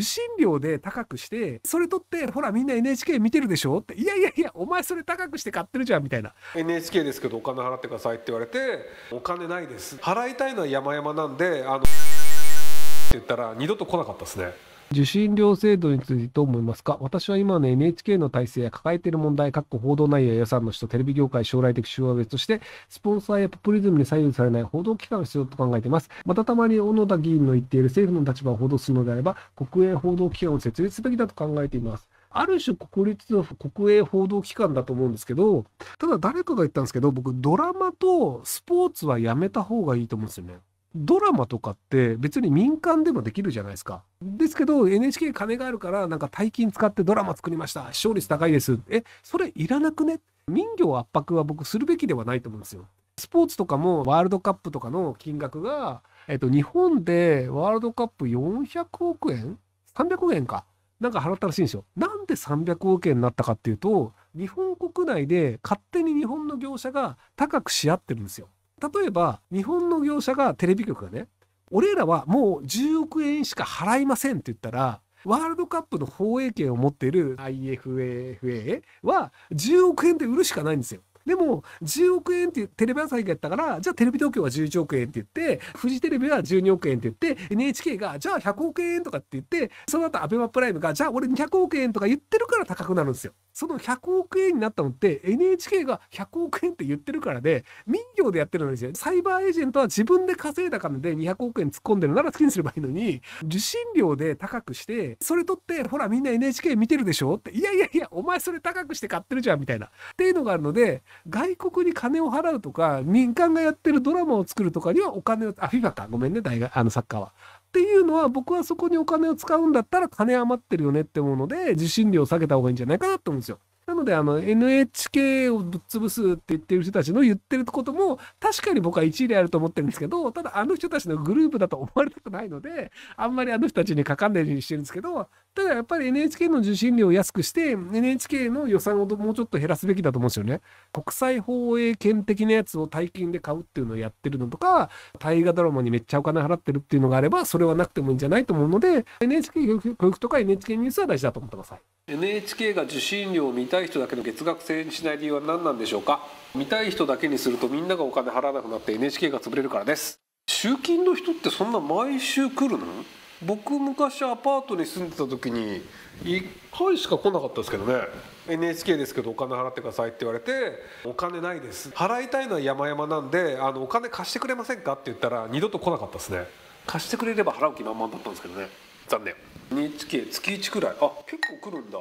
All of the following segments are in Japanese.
受信料で高くして、それ取って、ほらみんな NHK 見てるでしょって、いやいやいや、お前それ高くして買ってるじゃんみたいな。NHK ですけどお金払ってくださいって言われて、お金ないです。払いたいのは山々なんで、あの、って言ったら二度と来なかったですね。受信料制度についてどう思いますか私は今の NHK の体制や抱えている問題、各報道内容や予算の人、テレビ業界将来的手話別として、スポンサーやポプリズムに左右されない報道機関が必要と考えています。またたまに小野田議員の言っている政府の立場を報道するのであれば、国営報道機関を設立すべきだと考えています。ある種国立の国営報道機関だと思うんですけど、ただ誰かが言ったんですけど、僕ドラマとスポーツはやめた方がいいと思うんですよね。ドラマとかって別に民間でもできるじゃないですか。ですけど NHK 金があるからなんか大金使ってドラマ作りました。視聴率高いです。え、それいらなくね民業圧迫は僕するべきではないと思うんですよ。スポーツとかもワールドカップとかの金額が、えっと、日本でワールドカップ400億円 ?300 億円か。なんか払ったらしいんですよ。なんで300億円になったかっていうと、日本国内で勝手に日本の業者が高くし合ってるんですよ。例えば日本の業者がテレビ局がね俺らはもう10億円しか払いませんって言ったらワールドカップの放映権を持っている IFAFA は10億円で売るしかないんですよ。でも10億円っていうテレビ朝日がやったからじゃあテレビ東京は11億円って言ってフジテレビは12億円って言って NHK がじゃあ100億円とかって言ってその後アベマプライムがじゃあ俺200億円とか言ってるから高くなるんですよ。その100億円になったのって NHK が100億円って言ってるからで民業でやってるんですよ。サイバーエージェントは自分で稼いだ金で200億円突っ込んでるなら好きにすればいいのに受信料で高くしてそれ取ってほらみんな NHK 見てるでしょっていやいやいやお前それ高くして買ってるじゃんみたいなっていうのがあるので外国に金を払うとか、民間がやってるドラマを作るとかにはお金を、あ、フィァか、ごめんね、大学、あの、サッカーは。っていうのは、僕はそこにお金を使うんだったら金余ってるよねって思うので、受信料を下げた方がいいんじゃないかなと思うんですよ。なので、あの、NHK をぶっ潰すって言ってる人たちの言ってることも、確かに僕は一であると思ってるんですけど、ただあの人たちのグループだと思われたくないので、あんまりあの人たちにかかんないようにしてるんですけど、ただやっぱり NHK の受信料を安くして、NHK の予算をもうちょっと減らすべきだと思うんですよね。国際放映権的なやつを大金で買うっていうのをやってるのとか、大河ドラマにめっちゃお金払ってるっていうのがあれば、それはなくてもいいんじゃないと思うので、NHK 教育とか NHK ニュースは大事だと思ってください。NHK が受信料を見たい人だけの月額制にしない理由は何なんでしょうか見たい人だけにするとみんながお金払わなくなって NHK が潰れるからです。集金の人ってそんな毎週来るの僕昔アパートに住んでた時に1回しか来なかったですけどね NHK ですけどお金払ってくださいって言われてお金ないです払いたいのは山々なんであのお金貸してくれませんかって言ったら二度と来なかったですね貸してくれれば払う気満々だったんですけどね残念 NHK 月1くらいあ結構来るんだ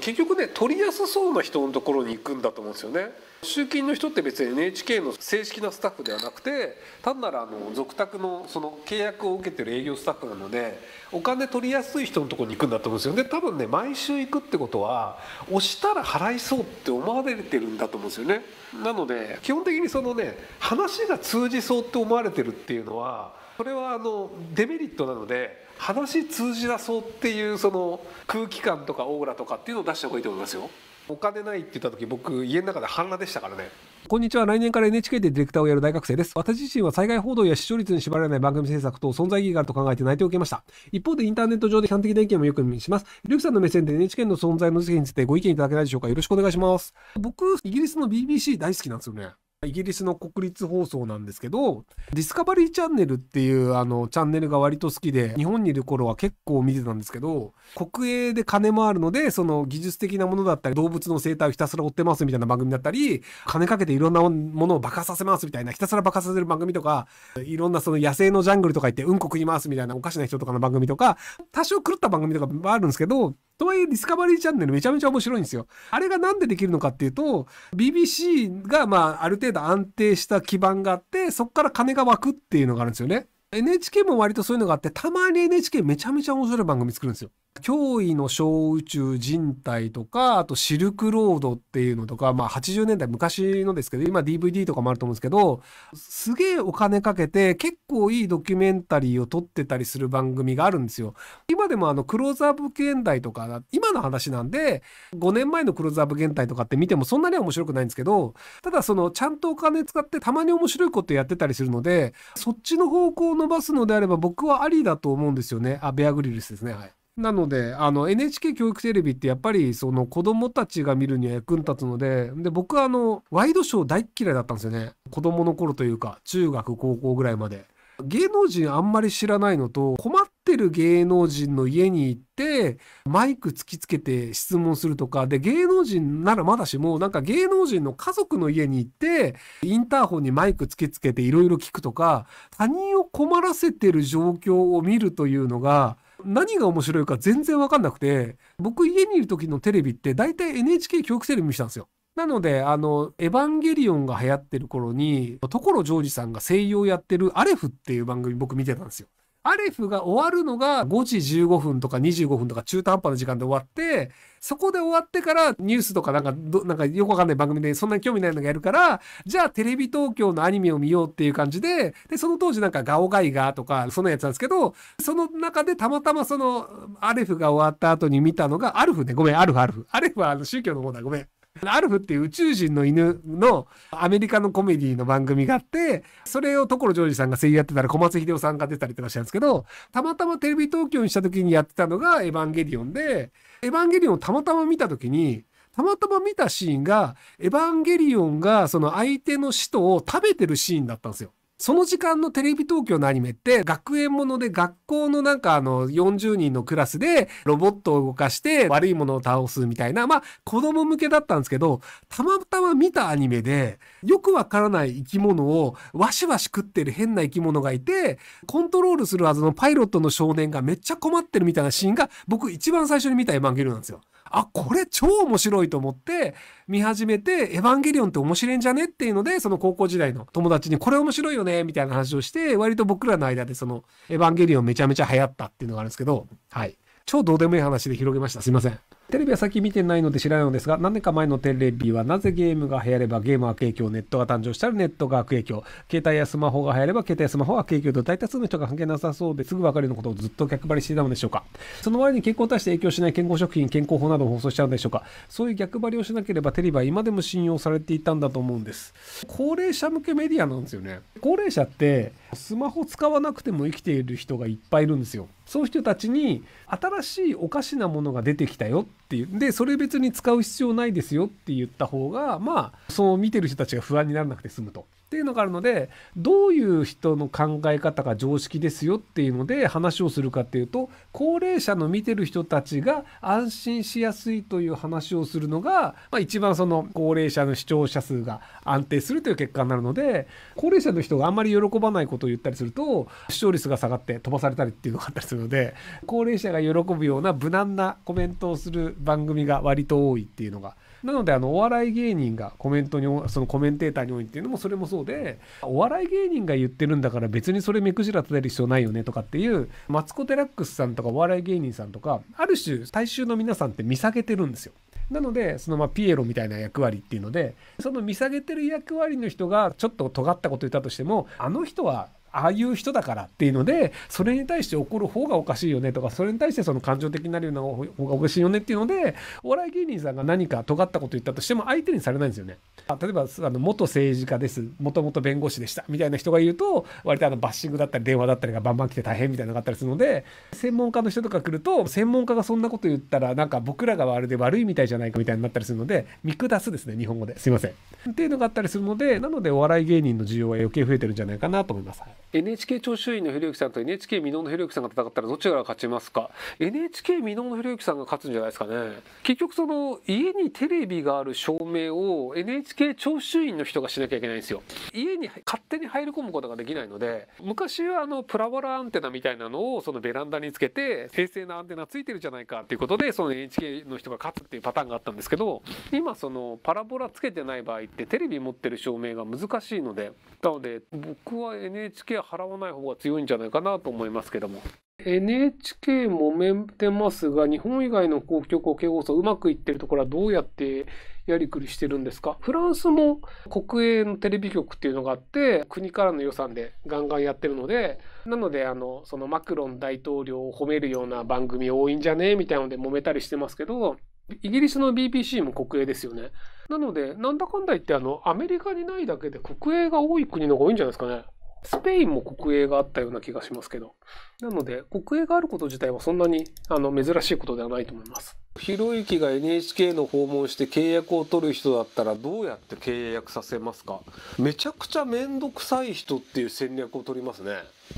結局ね取りやすそうな人のところに行くんだと思うんですよね集金の人って別に NHK の正式なスタッフではなくて単なるあの属宅のその契約を受けてる営業スタッフなのでお金取りやすい人のところに行くんだと思うんですよで多分ね毎週行くってことは押したら払いそうって思われてるんだと思うんですよねなので基本的にそのね話が通じそうって思われてるっていうのはこれはあのデメリットなので話通じなそうっていうその空気感とかオーラとかっていうのを出した方がいいと思いますよお金ないって言った時僕家の中で半裸でしたからねこんにちは来年から NHK でディレクターをやる大学生です私自身は災害報道や視聴率に縛られない番組制作と存在意義があると考えて内定を受けました一方でインターネット上で批判的な意見もよく見しますリュウさんの目線で NHK の存在の事件についてご意見いただけないでしょうかよろしくお願いします僕イギリスの BBC 大好きなんですよねイギリスの国立放送なんですけど、ディスカバリーチャンネルっていうあのチャンネルが割と好きで、日本にいる頃は結構見てたんですけど、国営で金もあるので、その技術的なものだったり、動物の生態をひたすら追ってますみたいな番組だったり、金かけていろんなものを爆破させますみたいな、ひたすら爆破させる番組とか、いろんなその野生のジャングルとか行ってうんこ食いますみたいなおかしな人とかの番組とか、多少狂った番組とかもあるんですけど、とはいえディスカバリーチャンネルめちゃめちゃ面白いんですよ。あれがなんでできるのかっていうと、BBC がまあある程度安定した基盤があって、そこから金が湧くっていうのがあるんですよね。NHK も割とそういうのがあってたまに NHK めちゃめちゃ面白い番組作るんですよ。脅威の小宇宙人体とかあとシルクロードっていうのとかまあ80年代昔のですけど今 DVD とかもあると思うんですけどすげえお金かけて結構いいドキュメンタリーを撮ってたりする番組があるんですよ。今でもあのクローズアップ現代とか今の話なんで5年前のクローズアップ現代とかって見てもそんなには面白くないんですけどただそのちゃんとお金使ってたまに面白いことやってたりするのでそっちの方向伸ばすのであれば僕はありだと思うんですよね。あ、ベアグリルスですね。はい。なので、あの、NHK 教育テレビってやっぱりその子供たちが見るには役に立つので、で、僕はあの、ワイドショー大っ嫌いだったんですよね。子供の頃というか、中学、高校ぐらいまで。芸能人あんまり知らないのと困ってる芸能人の家に行ってマイク突きつけて質問するとかで芸能人ならまだしもなんか芸能人の家族の家に行ってインターホンにマイク突きつけていろいろ聞くとか他人を困らせてる状況を見るというのが何が面白いか全然わかんなくて僕家にいる時のテレビって大体 NHK 教育テレビ見てたんですよ。なので、あの、エヴァンゲリオンが流行ってる頃に、所ジョージさんが声優をやってるアレフっていう番組僕見てたんですよ。アレフが終わるのが5時15分とか25分とか中途半端な時間で終わって、そこで終わってからニュースとかなんかど、なんかよくわかんない番組でそんなに興味ないのがやるから、じゃあテレビ東京のアニメを見ようっていう感じで、で、その当時なんかガオガイガーとか、そんなやつなんですけど、その中でたまたまそのアレフが終わった後に見たのが、アルフね、ごめん、アルフアルフ。アレフはあの宗教の方だ、ごめん。アルフっていう宇宙人の犬のアメリカのコメディの番組があって、それを所ジョージさんが声優やってたら小松秀夫さんが出たりとかしたんですけど、たまたまテレビ東京にした時にやってたのがエヴァンゲリオンで、エヴァンゲリオンをたまたま見た時に、たまたま見たシーンが、エヴァンゲリオンがその相手の使徒を食べてるシーンだったんですよ。その時間のテレビ東京のアニメって学園もので学校のなんかあの40人のクラスでロボットを動かして悪いものを倒すみたいな、まあ子供向けだったんですけど、たまたま見たアニメでよくわからない生き物をわしわし食ってる変な生き物がいて、コントロールするはずのパイロットの少年がめっちゃ困ってるみたいなシーンが僕一番最初に見たエヴァンゲルなんですよ。あ、これ超面白いと思って見始めて、エヴァンゲリオンって面白いんじゃねっていうので、その高校時代の友達にこれ面白いよねみたいな話をして、割と僕らの間でそのエヴァンゲリオンめちゃめちゃ流行ったっていうのがあるんですけど、はい。超どうでもいい話で広げました。すいません。テレビは最近見てないので知らないのですが、何年か前のテレビはなぜゲームが流行ればゲームは悪影響、ネットが誕生したらネットが悪影響、携帯やスマホが流行れば携帯やスマホは悪影響と大多数の人が関係なさそうですぐ分かるようなことをずっと逆張りしていたのでしょうか。その割に健康に対して影響しない健康食品、健康法などを放送しちゃうのでしょうか。そういう逆張りをしなければテレビは今でも信用されていたんだと思うんです。高齢者向けメディアなんですよね。高齢者って、スマホ使わなくても生きている人がいっぱいいるんですよ。そういう人たちに新しいおかしなものが出てきたよっていう。で、それ別に使う必要ないですよって言った方が、まあ、そう見てる人たちが不安にならなくて済むと。っていうのがあるのでどういう人の考え方が常識ですよっていうので話をするかっていうと高齢者の見てる人たちが安心しやすいという話をするのが、まあ、一番その高齢者の視聴者数が安定するという結果になるので高齢者の人があんまり喜ばないことを言ったりすると視聴率が下がって飛ばされたりっていうのがあったりするので高齢者が喜ぶような無難なコメントをする番組が割と多いっていうのが。なのであのお笑い芸人がコメントにそのコメンテーターに多いっていうのもそれもそうでお笑い芸人が言ってるんだから別にそれ目くじら立てる必要ないよねとかっていうマツコ・デラックスさんとかお笑い芸人さんとかある種大衆の皆さんって見下げてるんですよ。なのでそのまピエロみたいな役割っていうのでその見下げてる役割の人がちょっと尖ったこと言ったとしてもあの人はああいう人だからっていうのでそれに対して怒る方がおかしいよねとかそれに対してその感情的になるような方がおかしいよねっていうのでお笑い芸人さんが何か尖ったこと言ったとしても相手にされないんですよね。例えばあの元政治家です元々弁護士でしたみたいな人がいると割とあのバッシングだったり電話だったりがバンバン来て大変みたいなのがあったりするので専門家の人とか来ると専門家がそんなこと言ったらなんか僕らが悪で悪いみたいじゃないかみたいになったりするので見下すですね日本語ですいません。っていうのがあったりするのでなのでお笑い芸人の需要は余計増えてるんじゃないかなと思います。NHK 聴衆員のひろゆきさんと NHK 未納のひろゆきさんが戦ったらどちらが勝ちますか NHK 未納のひろゆきさんが勝つんじゃないですかね結局その家にテレビがある照明を NHK 聴取員の人がしなきゃいけないんですよ家に勝手に入り込むことができないので昔はあのプラボラアンテナみたいなのをそのベランダにつけて平成のアンテナついてるじゃないかっていうことでその NHK の人が勝つっていうパターンがあったんですけど今そのパラボラつけてない場合ってテレビ持ってる証明が難しいのでなので僕は NHK で払わない方が強いんじゃないかなと思いますけども。NHK もめてますが、日本以外の公共国営放送、うまくいってるところはどうやってやりくりしてるんですかフランスも国営のテレビ局っていうのがあって、国からの予算でガンガンやってるので、なので、あの、そのマクロン大統領を褒めるような番組多いんじゃねみたいなので揉めたりしてますけど、イギリスの BBC も国営ですよね。なので、なんだかんだ言って、あの、アメリカにないだけで国営が多い国の方が多いんじゃないですかね。スペインも国営があったような気がしますけど。なので、国営があること自体はそんなにあの珍しいことではないと思います。ひろゆきが NHK の訪問して契約を取る人だったらどうやって契約させますかめちゃくちゃ面倒くさい人っていう戦略を取りますね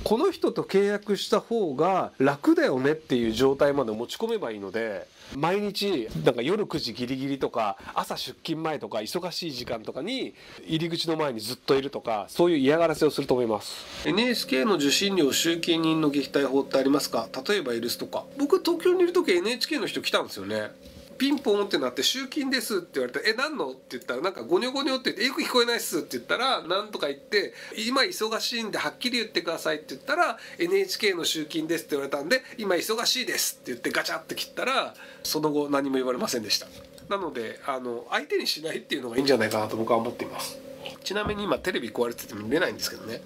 この人と契約した方が楽だよねっていう状態まで持ち込めばいいので毎日なんか夜9時ギリギリとか朝出勤前とか忙しい時間とかに入り口の前にずっといるとかそういう嫌がらせをすると思います NHK の受信料集金人の撃退法ってありますか例えばルスとか僕東京にいる時 NHK の人来たんですよねピンポンってなって「集金です」って言われて「え何の?」って言ったらなんか「ゴニョゴニョ」って言って「よく聞こえないっす」って言ったら何とか言って「今忙しいんではっきり言ってください」って言ったら「NHK の集金です」って言われたんで「今忙しいです」って言ってガチャって切ったらその後何も言われませんでしたなのであの相手にしないっていうのがいいんじゃないかなと僕は思っていますちなみに今テレビ壊れてて見れないんですけどね